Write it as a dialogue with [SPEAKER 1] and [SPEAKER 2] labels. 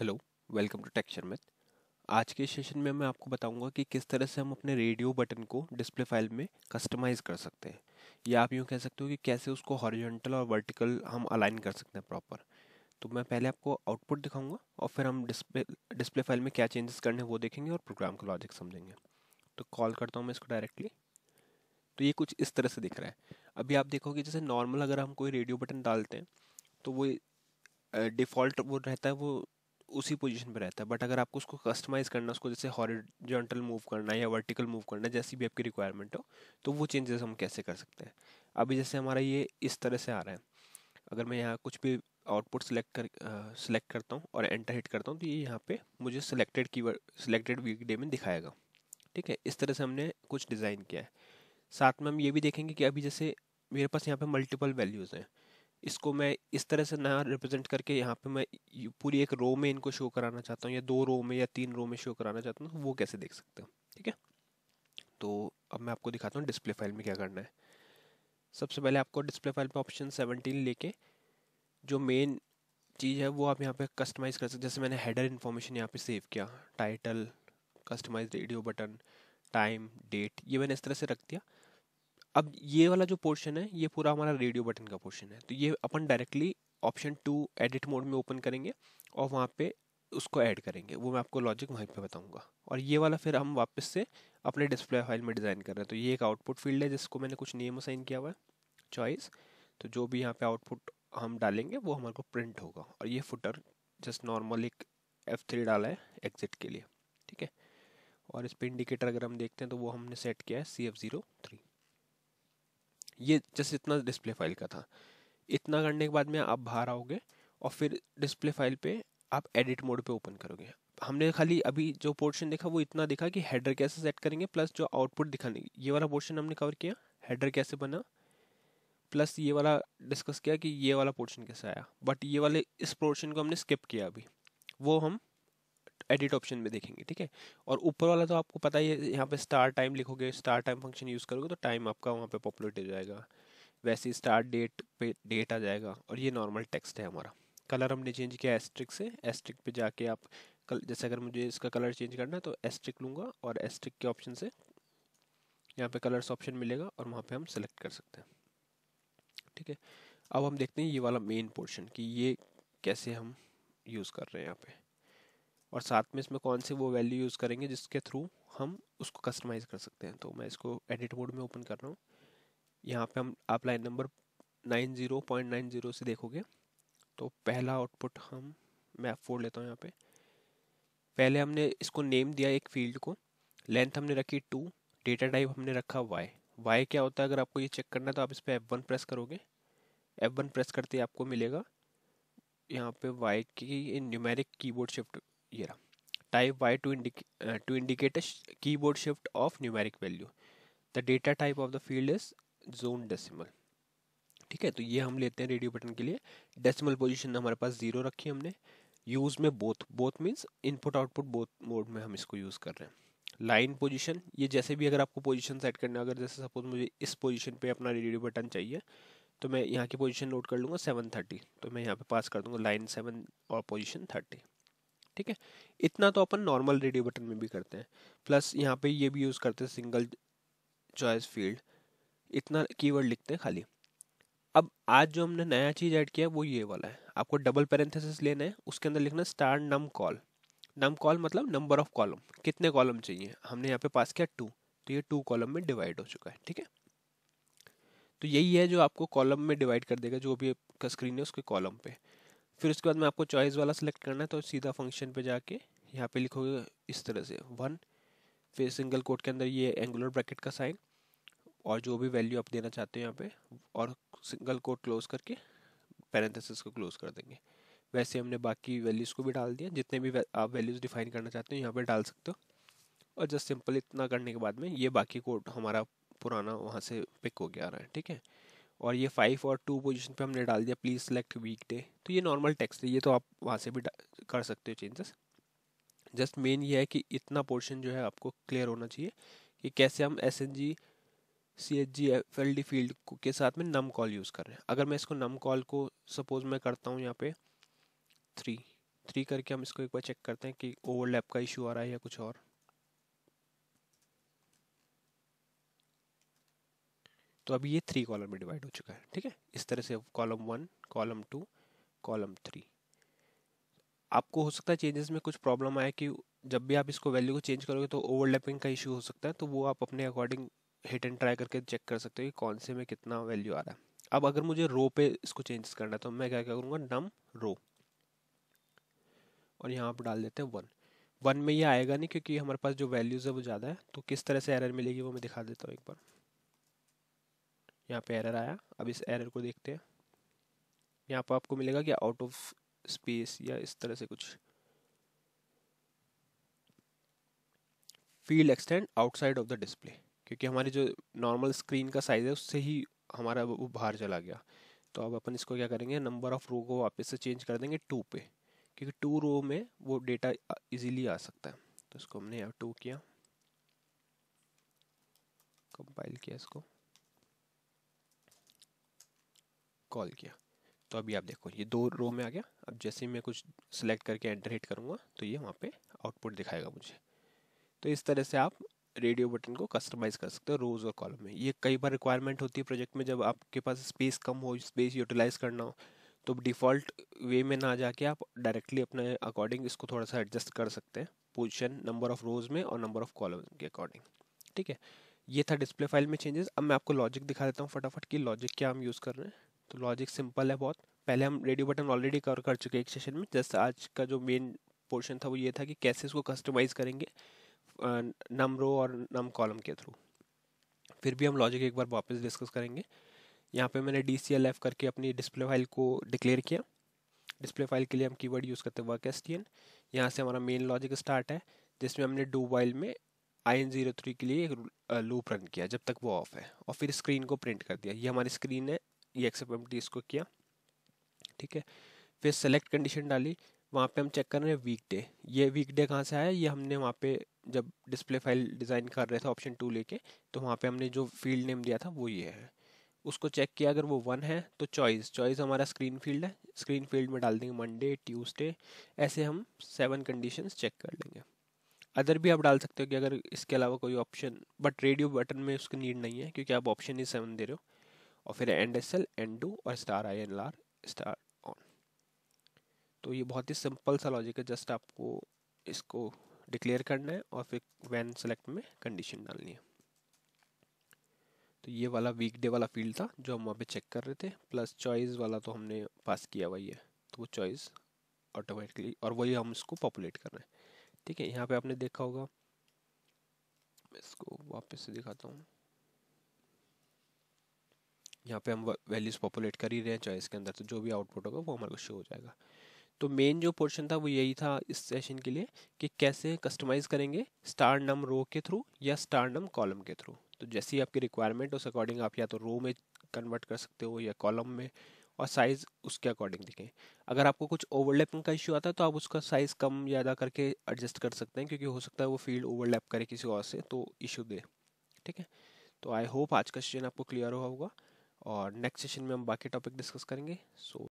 [SPEAKER 1] hello welcome to टेक्चर math आज के सेशन में मैं आपको बताऊंगा कि किस तरह से हम अपने रेडियो बटन को डिस्प्ले फाइल में कस्टमाइज़ कर सकते हैं या आप यूँ कह सकते हो कि कैसे उसको हॉरिजॉन्टल और वर्टिकल हम अलाइन कर सकते हैं प्रॉपर तो मैं पहले आपको आउटपुट दिखाऊंगा और फिर हम डिस्प्ले डिस्प्ले फाइल में क्या चेंजेस करने हैं वो देखेंगे और प्रोग्राम का लॉजिक समझेंगे तो कॉल करता हूँ मैं इसको डायरेक्टली तो ये कुछ इस तरह से दिख रहा है अभी आप देखोगे जैसे नॉर्मल अगर हम कोई रेडियो बटन डालते हैं तो वो डिफ़ॉल्ट वो रहता है वो उसी पोजीशन पर रहता है बट अगर आपको उसको कस्टमाइज़ करना उसको जैसे हॉरिजॉन्टल मूव करना या वर्टिकल मूव करना जैसी भी आपकी रिक्वायरमेंट हो तो वो चेंजेस हम कैसे कर सकते हैं अभी जैसे हमारा ये इस तरह से आ रहा है अगर मैं यहाँ कुछ भी आउटपुट सेलेक्ट कर सेलेक्ट करता हूँ और एंटर हिट करता हूँ तो ये यहाँ पे मुझे सिलेक्टेड की सिलेक्टेड वीकडे में दिखाएगा ठीक है इस तरह से हमने कुछ डिज़ाइन किया है साथ में हम ये भी देखेंगे कि अभी जैसे मेरे पास यहाँ पे मल्टीपल वैल्यूज़ हैं इसको मैं इस तरह से नया रिप्रेजेंट करके यहाँ पे मैं पूरी एक रो में इनको शो कराना चाहता हूँ या दो रो में या तीन रो में शो कराना चाहता हूँ तो वो कैसे देख सकते हैं ठीक है तो अब मैं आपको दिखाता हूँ डिस्प्ले फाइल में क्या करना है सबसे पहले आपको डिस्प्ले फाइल पर ऑप्शन सेवनटीन लेके जो मेन चीज़ है वो आप यहाँ पे कस्टमाइज़ कर सकते जैसे मैंने हेडर इन्फॉर्मेशन यहाँ पे सेव किया title customize radio button time date ये मैंने इस तरह से रख दिया अब ये वाला जो पोर्शन है ये पूरा हमारा रेडियो बटन का पोर्शन है तो ये अपन directly option to edit mode में ओपन करेंगे और वहाँ पे उसको ऐड करेंगे वो मैं आपको लॉजिक वहीं पे बताऊंगा और ये वाला फिर हम वापस से अपने डिस्प्ले फाइल में डिज़ाइन कर रहे हैं तो ये एक आउटपुट फील्ड है जिसको मैंने कुछ नेम असाइन किया हुआ है चॉइस तो जो भी यहाँ पे आउटपुट हम डालेंगे वो हमारे को प्रिंट होगा और ये फुटर जस्ट नॉर्मल एक एफ थ्री डाला है एग्जिट के लिए ठीक है और इस पर इंडिकेटर अगर हम देखते हैं तो वो हमने सेट किया है सी एफ ज़ीरो थ्री ये जस्ट इतना डिस्प्ले फाइल का था इतना करने के बाद में आप बाहर आओगे और फिर डिस्प्ले फाइल पे आप एडिट मोड पे ओपन करोगे हमने खाली अभी जो पोर्शन देखा वो इतना देखा कि हेडर कैसे सेट करेंगे प्लस जो आउटपुट दिखाने ये वाला पोर्शन हमने कवर किया हेडर कैसे बना प्लस ये वाला डिस्कस किया कि ये वाला पोर्शन कैसे आया बट ये वाले इस पोर्शन को हमने स्किप किया अभी वो हम एडिट ऑप्शन में देखेंगे ठीक है और ऊपर वाला तो आपको पता ही है यहाँ पे स्टार टाइम लिखोगे स्टार टाइम फंक्शन यूज़ करोगे तो टाइम आपका वहाँ पे पॉपुलेट हो जाएगा वैसे स्टार डेट पे डेट आ जाएगा और ये नॉर्मल टेक्स्ट है हमारा कलर हमने चेंज किया एस्ट्रिक से एस्ट्रिक पे जाके आप कल जैसे अगर मुझे इसका कलर चेंज करना है तो एस्ट्रिक लूँगा और एस्ट्रिक के ऑप्शन से यहाँ पर कलर्स ऑप्शन मिलेगा और वहाँ पर हम सेलेक्ट कर सकते हैं ठीक है अब हम देखते हैं ये वाला मेन पोर्शन कि ये कैसे हम यूज़ कर रहे हैं यहाँ पर और साथ में इसमें कौन सी वो वैल्यू यूज़ करेंगे जिसके थ्रू हम उसको कस्टमाइज कर सकते हैं तो मैं इसको एडिट मोड में ओपन कर रहा हूँ यहाँ पे हम आप line number nine zero point nine zero से देखोगे तो पहला आउटपुट हम मैं फोड़ लेता हूँ यहाँ पे पहले हमने इसको नेम दिया एक फील्ड को लेंथ हमने रखी टू डेटा टाइप हमने रखा वाई वाई क्या होता है अगर आपको ये चेक करना है तो आप इस पर एफ वन प्रेस करोगे एफ वन प्रेस करते आपको मिलेगा यहाँ पे वाई की न्यूमेरिक कीबोर्ड शिफ्ट ये रहा type Y to indicate to indicate indicate a sh keyboard shift of numeric value the data type of the field ठीक है तो ये हम लेते हैं रेडियो बटन के लिए डेसिमल पोजीशन हमारे पास जीरो रखी हमने यूज़ में both both means input output both mode में हम इसको यूज़ कर रहे हैं लाइन पोजीशन ये जैसे भी अगर आपको पोजीशन सेट करना है अगर जैसे सपोज मुझे इस पोजीशन पे अपना रेडियो बटन चाहिए तो मैं यहाँ की पोजीशन नोट कर लूँगा सेवन थर्टी तो मैं यहाँ पे पास कर दूँगा लाइन सेवन और पोजीशन थर्टी ठीक है इतना तो अपन नॉर्मल रेडियो बटन में भी करते हैं प्लस यहाँ पे ये भी यूज़ करते हैं सिंगल चॉइस फील्ड इतना कीवर्ड लिखते हैं खाली अब आज जो हमने नया चीज़ ऐड किया वो ये वाला है आपको डबल पैरेंथेसिस लेना है उसके अंदर लिखना star num col num col मतलब नंबर ऑफ कॉलम कितने कॉलम चाहिए हमने यहाँ पे पास किया टू तो ये टू कॉलम में डिवाइड हो चुका है ठीक है तो यही है जो आपको कॉलम में डिवाइड कर देगा जो भी आपका स्क्रीन है उसके कॉलम पे फिर उसके बाद में आपको चॉइस वाला सिलेक्ट करना है तो सीधा फंक्शन पे जाके यहाँ पे लिखोगे इस तरह से वन फिर सिंगल कोट के अंदर ये एंगुलर ब्रैकेट का साइन और जो भी वैल्यू आप देना चाहते हो यहाँ पे और सिंगल कोट क्लोज करके पैरेंथेसिस को क्लोज कर देंगे वैसे हमने बाकी वैल्यूज़ को भी डाल दिया जितने भी आप वैल्यूज़ डिफाइन करना चाहते हो यहाँ पर डाल सकते हो और जस्ट सिंपल इतना करने के बाद में ये बाकी कोड हमारा पुराना वहाँ से पिक हो गया आ रहा है ठीक है और ये फाइव और टू पोजीशन पे हमने डाल दिया प्लीज़ सेलेक्ट वीक डे तो ये नॉर्मल टेक्स्ट है ये तो आप वहाँ से भी कर सकते हो चेंजेस जस्ट मेन ये है कि इतना पोर्शन जो है आपको क्लियर होना चाहिए कि कैसे हम S N G C H G F L D field के साथ में नम कॉल यूज़ कर रहे हैं अगर मैं इसको नम कॉल को सपोज मैं करता हूँ यहाँ पे थ्री थ्री करके हम इसको एक बार चेक करते हैं कि ओवरलैप का इशू आ रहा है या कुछ और तो अभी ये थ्री कॉलम में डिवाइड हो चुका है ठीक है इस तरह से column one column two column three आपको हो सकता है चेंजेस में कुछ प्रॉब्लम आए कि जब भी आप इसको वैल्यू को चेंज करोगे तो ओवरलैपिंग का इशू हो सकता है तो वो आप अपने अकॉर्डिंग हिट एंड ट्राई करके चेक कर सकते हो कि कौन से में कितना वैल्यू आ रहा है अब अगर मुझे रो पे इसको चेंजेस करना है तो मैं क्या क्या करूँगा नम रो और यहाँ आप डाल देते हैं वन वन में ये आएगा नहीं क्योंकि हमारे पास जो वैल्यूज़ है वो ज़्यादा है तो किस तरह से एरर मिलेगी वो मैं दिखा देता हूँ एक बार यहाँ पे एरर आया अब इस एरर को देखते हैं यहाँ पर आपको मिलेगा कि आउट ऑफ स्पेस या इस तरह से कुछ field extend outside of the display क्योंकि हमारी जो नॉर्मल स्क्रीन का साइज़ है उससे ही हमारा वो बाहर चला गया तो अब अपन इसको क्या करेंगे नंबर ऑफ़ रो को वापस से चेंज कर देंगे टू पे क्योंकि टू रो में वो डेटा इजीली आ सकता है तो इसको हमने यहाँ टू किया कंपाइल किया इसको कॉल किया तो अभी आप देखो ये दो रो में आ गया अब जैसे ही मैं कुछ सिलेक्ट करके एंटर हिट करूँगा तो ये वहाँ पे आउटपुट दिखाएगा मुझे तो इस तरह से आप रेडियो बटन को कस्टमाइज़ कर सकते हो रोज़ और कॉलम में ये कई बार रिक्वायरमेंट होती है प्रोजेक्ट में जब आपके पास स्पेस कम हो स्पेस यूटिलाइज करना हो तो डिफ़ॉल्ट वे में ना जाके आप डायरेक्टली अपने अकॉर्डिंग इसको थोड़ा सा एडजस्ट कर सकते हैं पोजिशन नंबर ऑफ़ रोज़ में और नंबर ऑफ़ कॉलम के अकॉर्डिंग ठीक है ये था डिस्प्ले फाइल में चेंजेस अब मैं आपको लॉजिक दिखा देता हूँ फटाफट कि लॉजिक क्या हम यूज़ कर रहे हैं तो लॉजिक सिंपल है बहुत पहले हम रेडियो बटन ऑलरेडी कवर कर चुके हैं एक सेशन में जैसे आज का जो मेन पोर्शन था वो ये था कि कैसे इसको कस्टमाइज़ करेंगे नम रो और नम कॉलम के थ्रू फिर भी हम लॉजिक एक बार वापस डिस्कस करेंगे यहाँ पे मैंने डी सी एल एफ करके अपनी डिस्प्ले फाइल को डिक्लेयर किया डिस्प्ले फाइल के लिए हम कीवर्ड यूज़ करते हैं वर्क एस टी एन यहाँ से हमारा मेन लॉजिक स्टार्ट है जिसमें हमने डू वाइल में आई एन जीरो थ्री के लिए एक लूप रन किया जब तक वो ऑफ है और फिर स्क्रीन को प्रिंट कर दिया ये हमारी स्क्रीन है ये एक्सेप्ट इसको किया ठीक है फिर सेलेक्ट कंडीशन डाली वहाँ पे हम चेक कर रहे हैं वीक डे ये वीक डे कहाँ से आया ये हमने वहाँ पे जब डिस्प्ले फाइल डिज़ाइन कर रहे थे ऑप्शन टू लेके तो वहाँ पे हमने जो फील्ड नेम दिया था वो ये है उसको चेक किया अगर वो वन है तो चॉइस चॉइस हमारा स्क्रीन फील्ड है स्क्रीन फील्ड में डाल देंगे मंडे ट्यूसडे ऐसे हम सेवन कंडीशन चेक कर लेंगे अदर भी आप डाल सकते हो कि अगर इसके अलावा कोई ऑप्शन बट रेडियो बटन में उसकी नीड नहीं है क्योंकि आप ऑप्शन ही सेवन दे रहे हो और फिर end S L end do और star I N R star on तो ये बहुत ही सिंपल सा लॉजिक है जस्ट आपको इसको डिक्लेयर करना है और फिर वैन सेलेक्ट में कंडीशन डालनी है तो ये वाला वीकडे वाला फील्ड था जो हम वहाँ पे चेक कर रहे थे प्लस चॉइस वाला तो हमने पास किया हुआ ही है तो वो चॉइस ऑटोमेटिकली और वही हम इसको पॉपुलेट कर रहे हैं ठीक है यहाँ पे आपने देखा होगा मैं इसको वापस से दिखाता हूँ यहाँ पे हम वैल्यूज़ पॉपुलेट कर ही रहे हैं चॉइस के अंदर तो जो भी आउटपुट होगा वो हमारे को शो हो जाएगा तो मेन जो पोर्शन था वो यही था इस सेशन के लिए कि कैसे कस्टमाइज़ करेंगे स्टार नम रो के थ्रू या स्टार नम कॉलम के थ्रू तो जैसी आपकी रिक्वायरमेंट उस अकॉर्डिंग आप या तो रो में कन्वर्ट कर सकते हो या कॉलम में और साइज़ उसके अकॉर्डिंग दिखें अगर आपको कुछ ओवरलैपिंग का इशू आता है तो आप उसका साइज़ कम ज़्यादा करके एडजस्ट कर सकते हैं क्योंकि हो सकता है वो फील्ड ओवरलैप करे किसी और से तो इशू दे ठीक है तो आई होप आज का सेशन आपको क्लियर हुआ होगा और नेक्स्ट सेशन में हम बाकी टॉपिक डिस्कस करेंगे सो